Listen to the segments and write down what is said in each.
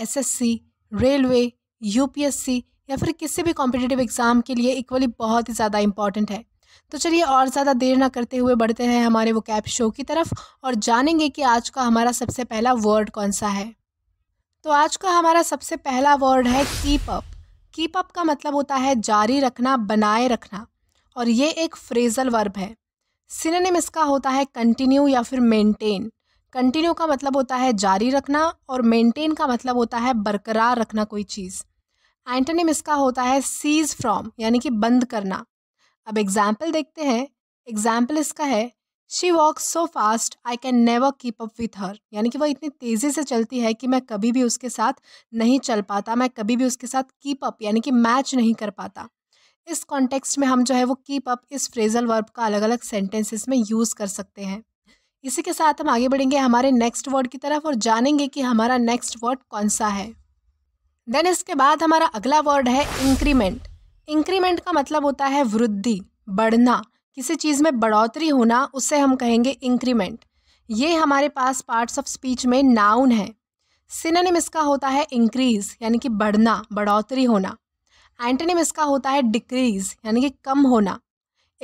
SSC, railway UPSC या फिर किसी भी कॉम्पिटेटिव एग्ज़ाम के लिए इक्वली बहुत ही ज़्यादा इंपॉर्टेंट है तो चलिए और ज़्यादा देर ना करते हुए बढ़ते हैं हमारे वो कैप शो की तरफ और जानेंगे कि आज का हमारा सबसे पहला वर्ड कौन सा है तो आज का हमारा सबसे पहला वर्ड है कीप अप कीप अप का मतलब होता है जारी रखना बनाए रखना और ये एक फ्रेज़ल वर्ब है सिनेम इसका होता है कंटिन्यू या फिर मेंटेन कंटिन्यू का मतलब होता है जारी रखना और मेंटेन का मतलब होता है बरकरार रखना कोई चीज़ एंटोनिम इसका होता है सीज फ्रॉम यानी कि बंद करना अब एग्जाम्पल देखते हैं एग्जाम्पल इसका है she walk so fast I can never keep up with her यानी कि वह इतनी तेज़ी से चलती है कि मैं कभी भी उसके साथ नहीं चल पाता मैं कभी भी उसके साथ कीप अप यानी कि मैच नहीं कर पाता इस कॉन्टेक्स्ट में हम जो है वो कीप अप इस फ्रेजल वर्ब का अलग अलग सेंटेंसेस में यूज़ कर सकते हैं इसी के साथ हम आगे बढ़ेंगे हमारे नेक्स्ट वर्ड की तरफ और जानेंगे कि हमारा नेक्स्ट वर्ड कौन सा है देन इसके बाद हमारा अगला वर्ड है इंक्रीमेंट इंक्रीमेंट का मतलब होता है वृद्धि बढ़ना किसी चीज़ में बढ़ोतरी होना उसे हम कहेंगे इंक्रीमेंट ये हमारे पास पार्ट्स ऑफ स्पीच में नाउन है सिनोनिम इसका होता है इंक्रीज यानी कि बढ़ना बढ़ोतरी होना एंटोनिम इसका होता है डिक्रीज यानी कि कम होना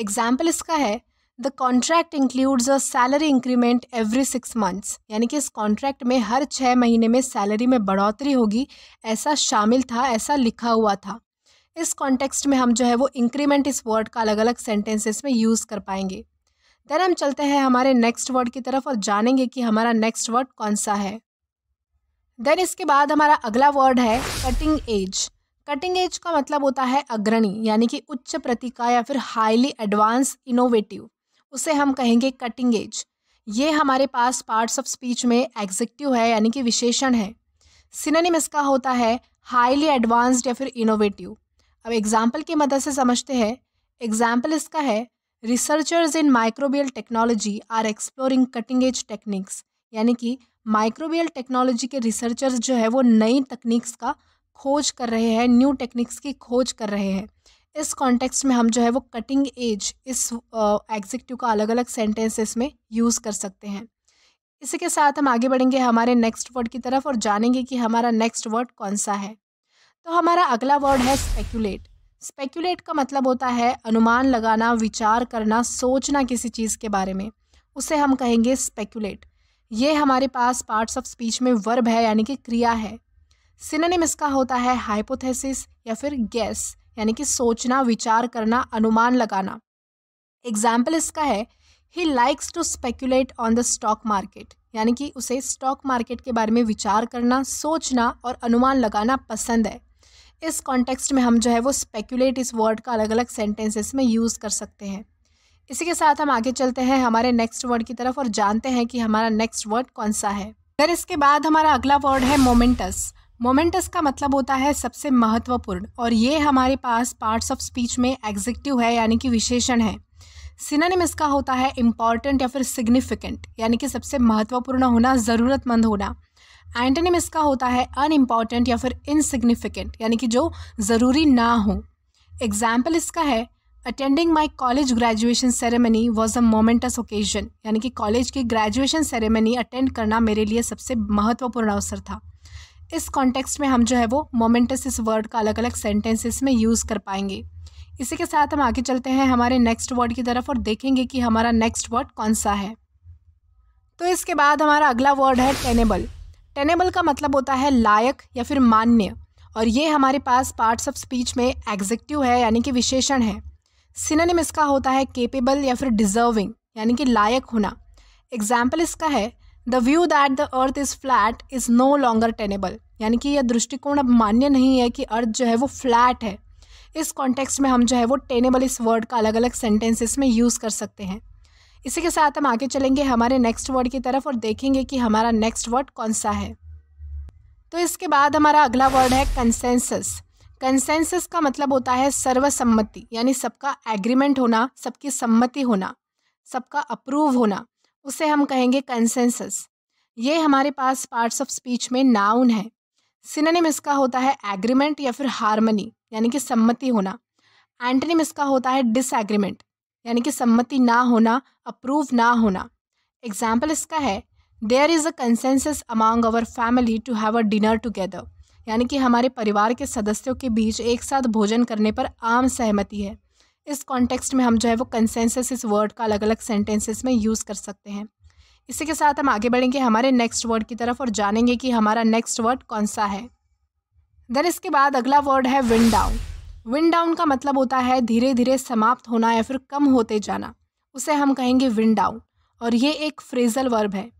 एग्जाम्पल इसका है the contract includes a salary increment every six months यानी कि इस कॉन्ट्रैक्ट में हर छः महीने में सैलरी में बढ़ोतरी होगी ऐसा शामिल था ऐसा लिखा हुआ था इस कॉन्टेक्स्ट में हम जो है वो इंक्रीमेंट इस वर्ड का अलग अलग सेंटेंसेस में यूज़ कर पाएंगे देन हम चलते हैं हमारे नेक्स्ट वर्ड की तरफ और जानेंगे कि हमारा नेक्स्ट वर्ड कौन सा है देन इसके बाद हमारा अगला वर्ड है कटिंग एज कटिंग एज का मतलब होता है अग्रणी यानी कि उच्च प्रतीका या फिर हाईली एडवांस इनोवेटिव उसे हम कहेंगे कटिंग एज ये हमारे पास पार्ट्स ऑफ स्पीच में एग्जिक्टिव है यानी कि विशेषण है सिनोनिम इसका होता है हाईली एडवांस्ड या फिर इनोवेटिव अब एग्जाम्पल की मदद से समझते हैं एग्जाम्पल इसका है researchers in microbial technology are exploring cutting edge techniques यानी कि माइक्रोबियल टेक्नोलॉजी के रिसर्चर्स जो है वो नई तकनीक्स का खोज कर रहे हैं न्यू टेक्निक्स की खोज कर रहे हैं इस कॉन्टेक्स्ट में हम जो है वो कटिंग एज इस एग्जेक्टिव uh, का अलग अलग सेंटेंसेस में यूज़ कर सकते हैं इसी के साथ हम आगे बढ़ेंगे हमारे नेक्स्ट वर्ड की तरफ और जानेंगे कि हमारा नेक्स्ट वर्ड कौन सा है तो हमारा अगला वर्ड है स्पेक्यूलेट स्पेक्यूलेट का मतलब होता है अनुमान लगाना विचार करना सोचना किसी चीज़ के बारे में उसे हम कहेंगे स्पेक्यूलेट ये हमारे पास पार्ट्स ऑफ स्पीच में वर्ब है यानी कि क्रिया है सिनेम इसका होता है हाइपोथेसिस या फिर गैस यानी कि सोचना विचार करना अनुमान लगाना एग्जाम्पल इसका है he likes to speculate on the stock market यानी कि उसे स्टॉक मार्केट के बारे में विचार करना सोचना और अनुमान लगाना पसंद है इस कॉन्टेक्स्ट में हम जो है वो स्पेक्यूलेट इस वर्ड का अलग अलग सेंटेंसेस में यूज़ कर सकते हैं इसी के साथ हम आगे चलते हैं हमारे नेक्स्ट वर्ड की तरफ और जानते हैं कि हमारा नेक्स्ट वर्ड कौन सा है फिर इसके बाद हमारा अगला वर्ड है मोमेंटस मोमेंटस का मतलब होता है सबसे महत्वपूर्ण और ये हमारे पास पार्ट्स ऑफ स्पीच में एग्जेक्टिव है यानी कि विशेषण है सिनोनिम इसका होता है इम्पॉर्टेंट या फिर सिग्निफिकेंट यानी कि सबसे महत्वपूर्ण होना ज़रूरतमंद होना एंटनिम इसका होता है अनइम्पॉर्टेंट या फिर इनसिग्निफिकेंट यानी कि जो ज़रूरी ना हो एग्जाम्पल इसका है attending my college graduation ceremony was a momentous occasion यानी कि कॉलेज की ग्रेजुएशन सेरेमनी अटेंड करना मेरे लिए सबसे महत्वपूर्ण अवसर था इस कॉन्टेक्स्ट में हम जो है वो मोमेंटस इस वर्ड का अलग अलग सेंटेंसेस में यूज़ कर पाएंगे इसी के साथ हम आगे चलते हैं हमारे नेक्स्ट वर्ड की तरफ और देखेंगे कि हमारा नेक्स्ट वर्ड कौन सा है तो इसके बाद हमारा अगला वर्ड है टेनेबल टेनेबल का मतलब होता है लायक या फिर मान्य और ये हमारे पास पार्ट्स ऑफ स्पीच में एग्जेक्टिव है यानी कि विशेषण है सिनेम इसका होता है केपेबल या फिर डिजर्विंग यानी कि लायक होना एग्जाम्पल इसका है the view that the earth is flat is no longer tenable यानी कि यह दृष्टिकोण अब मान्य नहीं है कि अर्थ जो है वो फ्लैट है इस कॉन्टेक्स्ट में हम जो है वो टेनेबल इस वर्ड का अलग अलग सेंटेंसेस में यूज़ कर सकते हैं इसी के साथ हम आगे चलेंगे हमारे नेक्स्ट वर्ड की तरफ और देखेंगे कि हमारा नेक्स्ट वर्ड कौन सा है तो इसके बाद हमारा अगला वर्ड है कंसेंसस कंसेंसस का मतलब होता है सर्वसम्मति यानी सबका एग्रीमेंट होना सबकी सम्मति होना सबका अप्रूव होना उसे हम कहेंगे कंसेंसस ये हमारे पास पार्ट्स ऑफ स्पीच में नाउन है सिनोनिम इसका होता है एग्रीमेंट या फिर हारमनी यानी कि सम्मति होना एंटनिम इसका होता है डिसएग्रीमेंट यानी कि सम्मति ना होना अप्रूव ना होना एग्जाम्पल इसका है there is a consensus among our family to have a dinner together यानी कि हमारे परिवार के सदस्यों के बीच एक साथ भोजन करने पर आम सहमति है इस कॉन्टेक्स्ट में हम जो है वो कंसेंसस इस वर्ड का अलग अलग सेंटेंसेस में यूज़ कर सकते हैं इसी के साथ हम आगे बढ़ेंगे हमारे नेक्स्ट वर्ड की तरफ और जानेंगे कि हमारा नेक्स्ट वर्ड कौन सा है देन इसके बाद अगला वर्ड है विंड डाउन विंड डाउन का मतलब होता है धीरे धीरे समाप्त होना या फिर कम होते जाना उसे हम कहेंगे विंड डाउन और ये एक फ्रेजल वर्ब है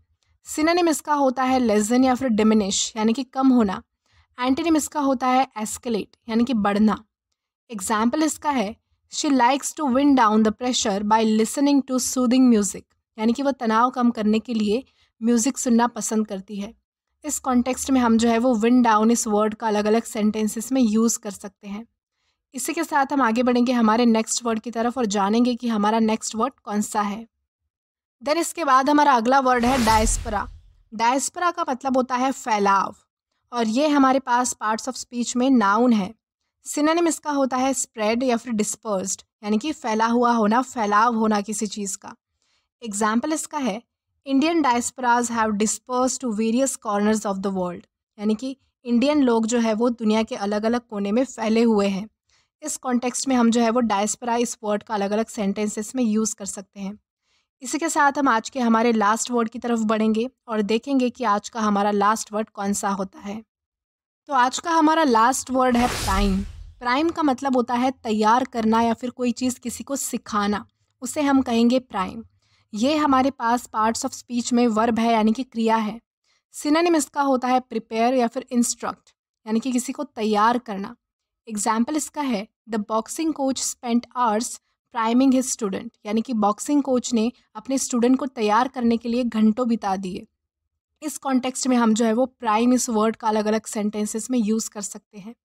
सिनोनिम इसका होता है लेजन या फिर डिमिनिश यानी कि कम होना एंटीनिम इसका होता है एस्केलेट यानी कि बढ़ना एग्जाम्पल इसका है she likes to wind down the pressure by listening to soothing music यानी कि वो तनाव कम करने के लिए म्यूज़िक सुनना पसंद करती है इस कॉन्टेक्स्ट में हम जो है वो विन डाउन इस वर्ड का अलग अलग सेंटेंसेस में यूज़ कर सकते हैं इसी के साथ हम आगे बढ़ेंगे हमारे नेक्स्ट वर्ड की तरफ और जानेंगे कि हमारा नेक्स्ट वर्ड कौन सा है देन इसके बाद हमारा अगला वर्ड है डायस्परा डायस्परा का मतलब होता है फैलाव और ये हमारे पास पार्ट्स ऑफ स्पीच में नाउन है सिनेम इसका होता है स्प्रेड या फिर डिस्पर्स्ड यानी कि फैला हुआ होना फैलाव होना किसी चीज़ का एग्जाम्पल इसका है Indian diasporas have disperse to various corners of the world यानी कि इंडियन लोग जो है वो दुनिया के अलग अलग कोने में फैले हुए हैं इस कॉन्टेक्स्ट में हम जो है वो डायस्परा इस वर्ड का अलग अलग सेंटेंसेस में यूज़ कर सकते हैं इसी के साथ हम आज के हमारे लास्ट वर्ड की तरफ बढ़ेंगे और देखेंगे कि आज का हमारा लास्ट वर्ड कौन सा होता है तो आज का हमारा लास्ट वर्ड है प्राइम प्राइम का मतलब होता है तैयार करना या फिर कोई चीज़ किसी को सिखाना उसे हम कहेंगे प्राइम ये हमारे पास पार्ट्स ऑफ स्पीच में वर्ब है यानी कि क्रिया है सिनोनिम इसका होता है प्रिपेयर या फिर इंस्ट्रक्ट यानी कि किसी को तैयार करना एग्जाम्पल इसका है the boxing coach spent hours priming his student यानी कि बॉक्सिंग कोच ने अपने स्टूडेंट को तैयार करने के लिए घंटों बिता दिए इस कॉन्टेक्स्ट में हम जो है वो प्राइम इस वर्ड का अलग अलग सेंटेंसेस में यूज़ कर सकते हैं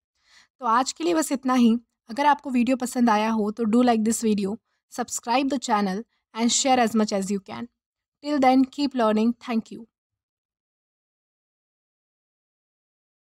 तो आज के लिए बस इतना ही अगर आपको वीडियो पसंद आया हो तो do like this video subscribe the channel and share as much as you can. Till then, keep learning. Thank you.